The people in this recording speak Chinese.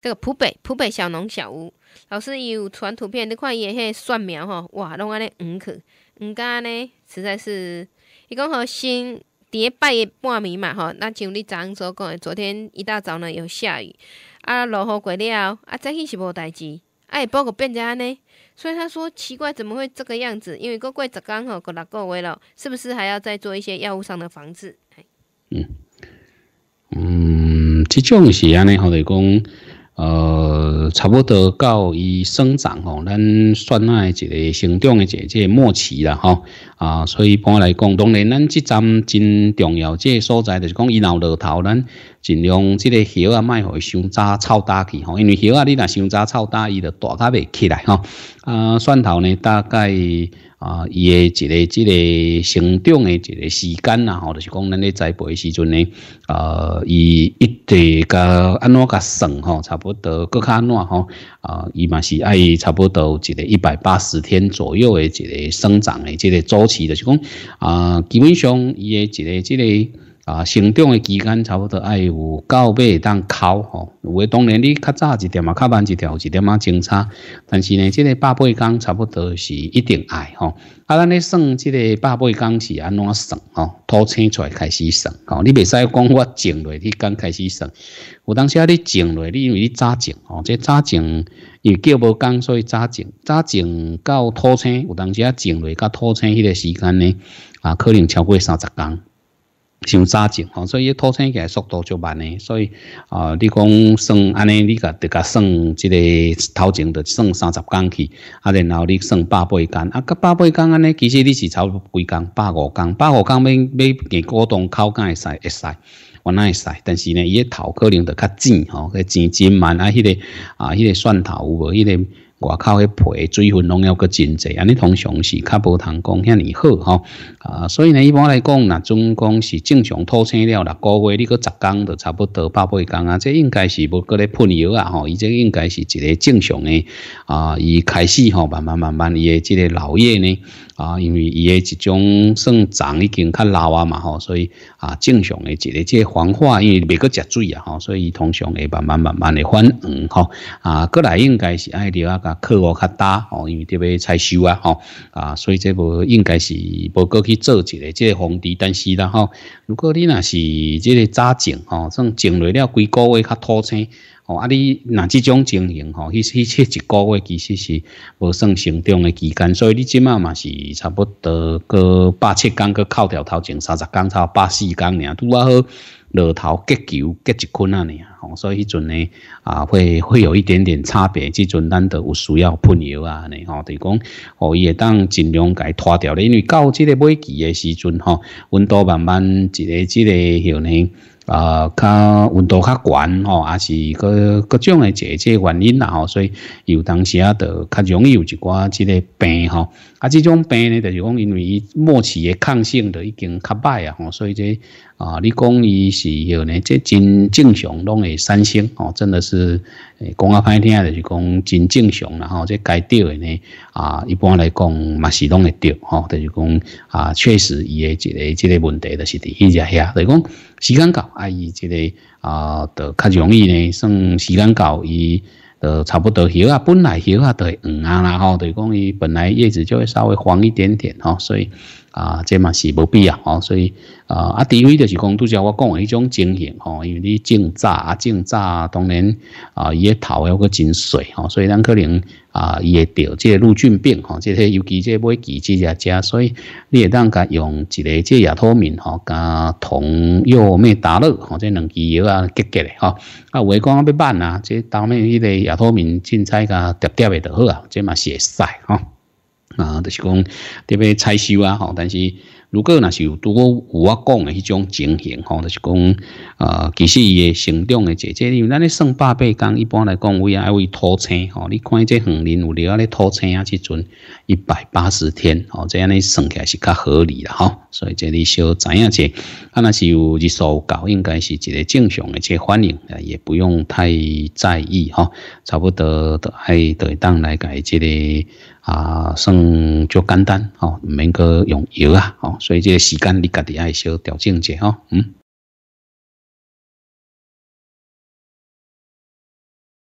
这个浦北浦北小农小屋老师有传图片，你看伊下迄蒜苗吼，哇，弄安尼黄去，甲安呢实在是，伊讲好新迪拜半暝嘛吼，那像你早上所讲，昨天一大早呢有下雨，啊，落雨过了，啊，早起是无代志，会包括变成安呢，所以他说奇怪，怎么会这个样子？因为过过十天吼，过六个月了，是不是还要再做一些药物上的防治？嗯嗯，这种是安尼好在讲。呃，差不多到伊生长吼，咱算那一个成长的一个末期啦，吼啊，所以一般来讲，当然咱即站真重要，即个所在就是讲伊闹落头，咱尽量即个叶啊卖去先扎臭大去吼，因为叶啊你若伤早臭大，伊就大卡袂起来吼啊，蒜头呢大概。啊，伊诶一个一个生长诶一个时间呐，吼，就是讲咱咧栽培时阵呢，啊，伊一直甲安怎甲算吼，差不多搁较安怎吼，啊，伊嘛是爱差不多一个一百八十天左右诶一个生长诶即个周期著是讲啊，基本上伊诶一个一个。啊，成长的期间差不多爱有够尾当考吼。有诶当然你较早一点嘛，较慢一条一点嘛，较差。但是呢，这个八工差不多是一定爱吼。啊，咱咧算这个八工是安怎算吼？土生出来开始算，吼，你袂使讲我种落去刚开始算。有当时啊，你种落去，因为你早种哦，这早种又叫无工，所以早种早种到土生，有当时啊，种落去到土生迄个时间呢，啊，可能超过三十工。先揸吼，所以餐起来速度就慢诶。所以啊，你讲算安尼，你个而甲算即个头前着算三十工去，啊，然后你算八八工啊，甲八八工安尼，其实你不多几工百五工，百五工要要嘅果东口间会使会使。我谂会使，但是呢，伊个头可能就较尖，迄个尖尖慢啊，迄个啊，迄个蒜头无迄个外口迄皮水分拢要阁真济，安尼通常是较无通讲遐尼好吼，啊，所以呢，一般来讲，那准讲是正常脱青了六个月你阁十工就差不多八八工啊，这应该是要过咧喷油啊，吼，伊这应该是一个正常诶，啊，伊开始吼慢慢慢慢伊诶即个老叶呢，啊，因为伊诶一种算长已经较老啊嘛吼，所以啊正常诶一个即个黄化，因为袂个食水啊吼，所以通常会慢慢慢慢的反黄吼，啊，过来应该是爱了啊。啊，客户较大哦，因为别边采收啊，吼啊，所以这部应该是无过去做一个即个防地，但是啦吼，如果你那是即个早种吼，算种落了几个月较土青，吼啊，你那即种情形吼，迄、迄、一一个月其实是无算成长的期间，所以你即马嘛是差不多个八七工个靠掉头种三十才差八四工尔，拄啊好，落头结球结一捆啊尔。吼，所以迄阵呢，啊，会会有一点点差别。即阵咱得有需要喷油啊，呢吼，等讲、讲，哦，会当尽量该拖掉咧，因为到即个尾期的时阵，吼，温度慢慢一个即个，吼呢，啊，较温度较悬吼，还是各各种嘅一个原因啦。吼，所以有当时啊，就较容易有一寡即个病吼。啊，这种病呢，就是讲因为伊末期的抗性都已经较歹啊，吼，所以这啊，你讲伊是，吼呢，即真正常拢三星哦，真的是讲啊歹听，就是讲真正常，然后这该掉诶呢啊，一般来讲嘛是拢会掉吼，就是讲啊确实伊诶一个即个问题，就是伫伊只遐，就是讲时间到啊，伊即个啊就较容易呢，算时间到伊。呃，差不多，叶啊本来叶啊都会黄啊啦吼，就讲伊本来叶子就会稍微黄一点点吼，所以啊，这嘛是无必要吼，所以啊，啊，除非就是讲，拄则我讲的迄种情形吼，因为你种争啊竞啊，当然啊，伊个头有个真水吼，所以咱可能啊，伊会调个陆菌病吼，这些尤其这买季节也食，所以你也当甲用一个这亚托敏吼甲桐药咩打落吼，这两剂药啊结结的吼。啊，外啊要慢啊，这当面迄个亚托棉凊彩甲叠叠的就好啊，这嘛写晒吼。啊，就是讲特别采收啊，吼，但是。如果那是有都有我讲的迄种情形，吼，就是讲，呃，其实伊嘅成长嘅姐姐，因为咱咧算八倍，工，一般来讲，为爱为拖车，吼，你看这横林有啊咧拖车啊，即阵一百八十天，吼，这样咧算起来是较合理啦，吼，所以这里小知影下，啊，那是有日数搞，应该是一个正常嘅个反应，也不用太在意，吼，差不多都还对当来改这个。啊，算足简单吼，毋免搁用药啊，吼，所以这个时间你家己爱小调整者吼，嗯。